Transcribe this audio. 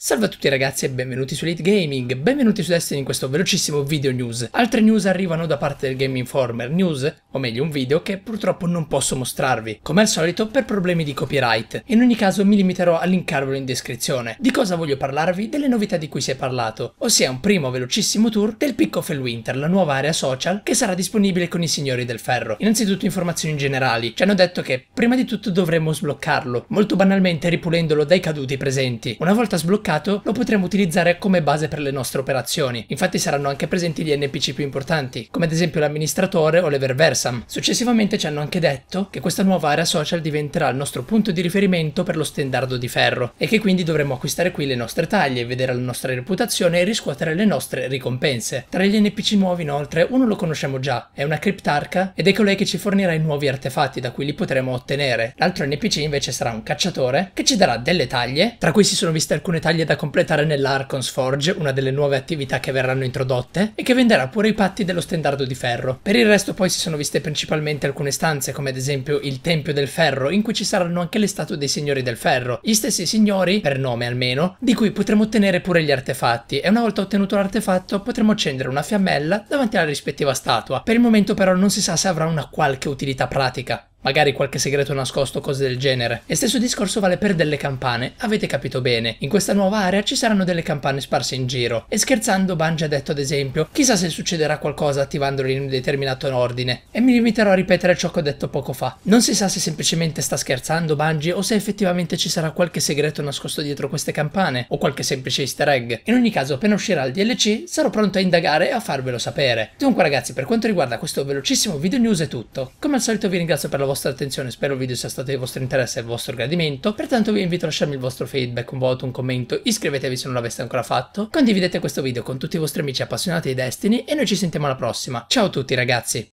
Salve a tutti ragazzi e benvenuti su Elite Gaming, benvenuti su Destiny in questo velocissimo video news. Altre news arrivano da parte del Game Informer News, o meglio un video che purtroppo non posso mostrarvi, come al solito per problemi di copyright. In ogni caso mi limiterò a linkarvelo in descrizione. Di cosa voglio parlarvi? Delle novità di cui si è parlato, ossia un primo velocissimo tour del Peak of El Winter, la nuova area social che sarà disponibile con i signori del ferro. Innanzitutto informazioni generali, ci hanno detto che prima di tutto dovremmo sbloccarlo, molto banalmente ripulendolo dai caduti presenti. Una volta sbloccato sbloccato lo potremo utilizzare come base per le nostre operazioni. Infatti saranno anche presenti gli NPC più importanti, come ad esempio l'amministratore o l'Everversam. Successivamente ci hanno anche detto che questa nuova area social diventerà il nostro punto di riferimento per lo stendardo di ferro e che quindi dovremo acquistare qui le nostre taglie, vedere la nostra reputazione e riscuotere le nostre ricompense. Tra gli NPC nuovi inoltre uno lo conosciamo già, è una criptarca ed è colei che ci fornirà i nuovi artefatti da cui li potremo ottenere. L'altro NPC invece sarà un cacciatore che ci darà delle taglie, tra cui si sono viste alcune taglie battaglie da completare nell'Arcons Forge, una delle nuove attività che verranno introdotte, e che venderà pure i patti dello stendardo di ferro. Per il resto poi si sono viste principalmente alcune stanze, come ad esempio il Tempio del Ferro, in cui ci saranno anche le statue dei Signori del Ferro, gli stessi signori, per nome almeno, di cui potremo ottenere pure gli artefatti, e una volta ottenuto l'artefatto potremo accendere una fiammella davanti alla rispettiva statua. Per il momento però non si sa se avrà una qualche utilità pratica magari qualche segreto nascosto, cose del genere. E stesso discorso vale per delle campane, avete capito bene, in questa nuova area ci saranno delle campane sparse in giro. E scherzando Bungie ha detto ad esempio, chissà se succederà qualcosa attivandole in un determinato ordine, e mi limiterò a ripetere ciò che ho detto poco fa. Non si sa se semplicemente sta scherzando Bungie o se effettivamente ci sarà qualche segreto nascosto dietro queste campane, o qualche semplice easter egg. In ogni caso appena uscirà il DLC sarò pronto a indagare e a farvelo sapere. Dunque ragazzi per quanto riguarda questo velocissimo video news è tutto. Come al solito vi ringrazio per la vostra attenzione, spero il video sia stato di vostro interesse e vostro gradimento, pertanto vi invito a lasciarmi il vostro feedback, un voto, un commento, iscrivetevi se non l'aveste ancora fatto, condividete questo video con tutti i vostri amici appassionati di Destiny e noi ci sentiamo alla prossima. Ciao a tutti ragazzi!